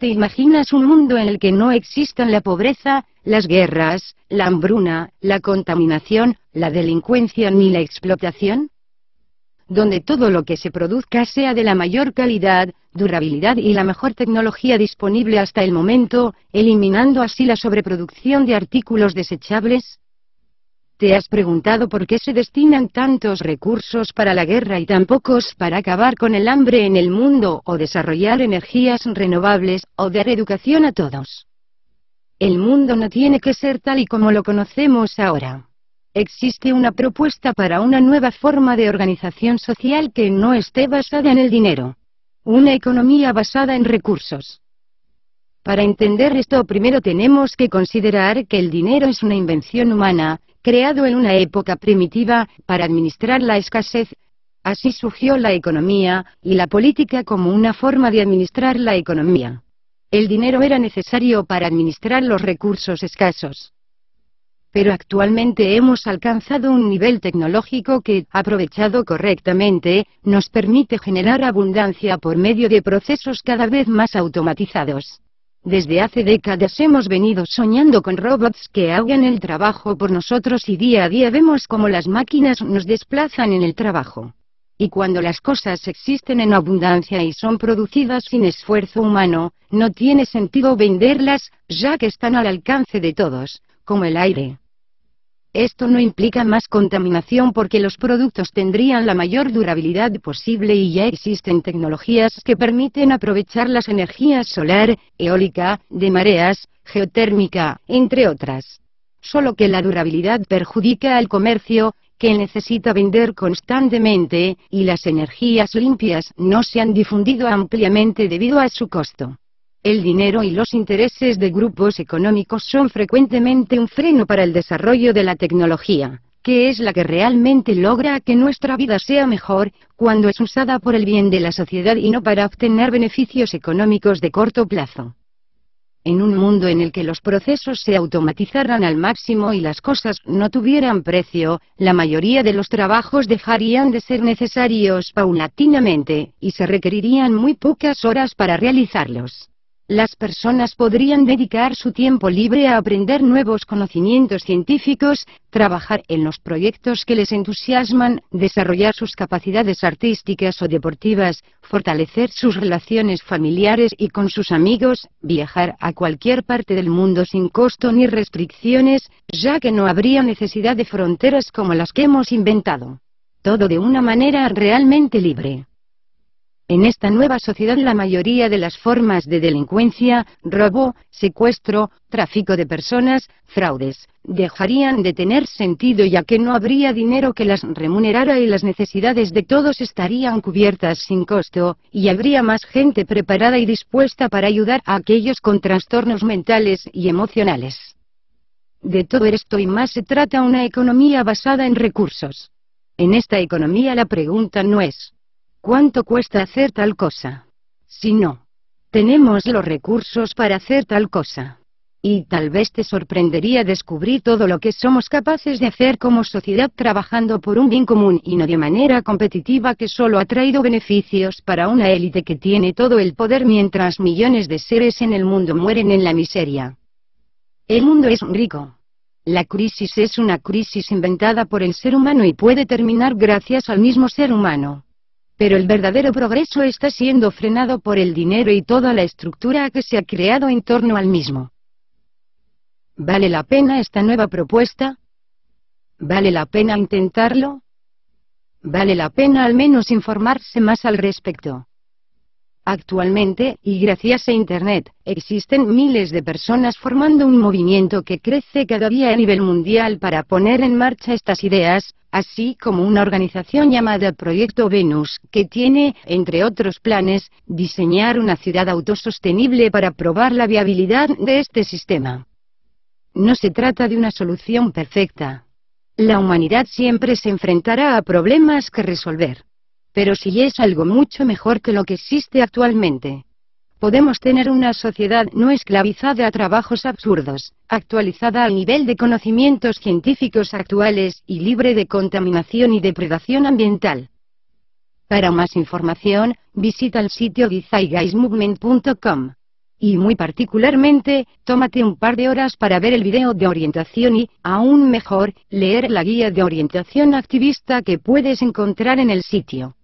¿Te imaginas un mundo en el que no existan la pobreza, las guerras, la hambruna, la contaminación, la delincuencia ni la explotación? Donde todo lo que se produzca sea de la mayor calidad, durabilidad y la mejor tecnología disponible hasta el momento, eliminando así la sobreproducción de artículos desechables? ¿Te has preguntado por qué se destinan tantos recursos para la guerra y tan pocos para acabar con el hambre en el mundo o desarrollar energías renovables o dar educación a todos? El mundo no tiene que ser tal y como lo conocemos ahora. Existe una propuesta para una nueva forma de organización social que no esté basada en el dinero. Una economía basada en recursos. Para entender esto primero tenemos que considerar que el dinero es una invención humana, creado en una época primitiva, para administrar la escasez. Así surgió la economía, y la política como una forma de administrar la economía. El dinero era necesario para administrar los recursos escasos. Pero actualmente hemos alcanzado un nivel tecnológico que, aprovechado correctamente, nos permite generar abundancia por medio de procesos cada vez más automatizados. Desde hace décadas hemos venido soñando con robots que hagan el trabajo por nosotros y día a día vemos cómo las máquinas nos desplazan en el trabajo. Y cuando las cosas existen en abundancia y son producidas sin esfuerzo humano, no tiene sentido venderlas, ya que están al alcance de todos, como el aire. Esto no implica más contaminación porque los productos tendrían la mayor durabilidad posible y ya existen tecnologías que permiten aprovechar las energías solar, eólica, de mareas, geotérmica, entre otras. Solo que la durabilidad perjudica al comercio, que necesita vender constantemente, y las energías limpias no se han difundido ampliamente debido a su costo. El dinero y los intereses de grupos económicos son frecuentemente un freno para el desarrollo de la tecnología, que es la que realmente logra que nuestra vida sea mejor, cuando es usada por el bien de la sociedad y no para obtener beneficios económicos de corto plazo. En un mundo en el que los procesos se automatizaran al máximo y las cosas no tuvieran precio, la mayoría de los trabajos dejarían de ser necesarios paulatinamente, y se requerirían muy pocas horas para realizarlos las personas podrían dedicar su tiempo libre a aprender nuevos conocimientos científicos, trabajar en los proyectos que les entusiasman, desarrollar sus capacidades artísticas o deportivas, fortalecer sus relaciones familiares y con sus amigos, viajar a cualquier parte del mundo sin costo ni restricciones, ya que no habría necesidad de fronteras como las que hemos inventado. Todo de una manera realmente libre. En esta nueva sociedad la mayoría de las formas de delincuencia, robo, secuestro, tráfico de personas, fraudes, dejarían de tener sentido ya que no habría dinero que las remunerara y las necesidades de todos estarían cubiertas sin costo, y habría más gente preparada y dispuesta para ayudar a aquellos con trastornos mentales y emocionales. De todo esto y más se trata una economía basada en recursos. En esta economía la pregunta no es ¿Cuánto cuesta hacer tal cosa? Si no, tenemos los recursos para hacer tal cosa. Y tal vez te sorprendería descubrir todo lo que somos capaces de hacer como sociedad trabajando por un bien común y no de manera competitiva que solo ha traído beneficios para una élite que tiene todo el poder mientras millones de seres en el mundo mueren en la miseria. El mundo es rico. La crisis es una crisis inventada por el ser humano y puede terminar gracias al mismo ser humano pero el verdadero progreso está siendo frenado por el dinero y toda la estructura que se ha creado en torno al mismo. ¿Vale la pena esta nueva propuesta? ¿Vale la pena intentarlo? ¿Vale la pena al menos informarse más al respecto? Actualmente, y gracias a Internet, existen miles de personas formando un movimiento que crece cada día a nivel mundial para poner en marcha estas ideas, así como una organización llamada Proyecto Venus, que tiene, entre otros planes, diseñar una ciudad autosostenible para probar la viabilidad de este sistema. No se trata de una solución perfecta. La humanidad siempre se enfrentará a problemas que resolver. Pero si es algo mucho mejor que lo que existe actualmente. Podemos tener una sociedad no esclavizada a trabajos absurdos, actualizada al nivel de conocimientos científicos actuales y libre de contaminación y depredación ambiental. Para más información, visita el sitio designguysmovement.com. Y muy particularmente, tómate un par de horas para ver el video de orientación y, aún mejor, leer la guía de orientación activista que puedes encontrar en el sitio.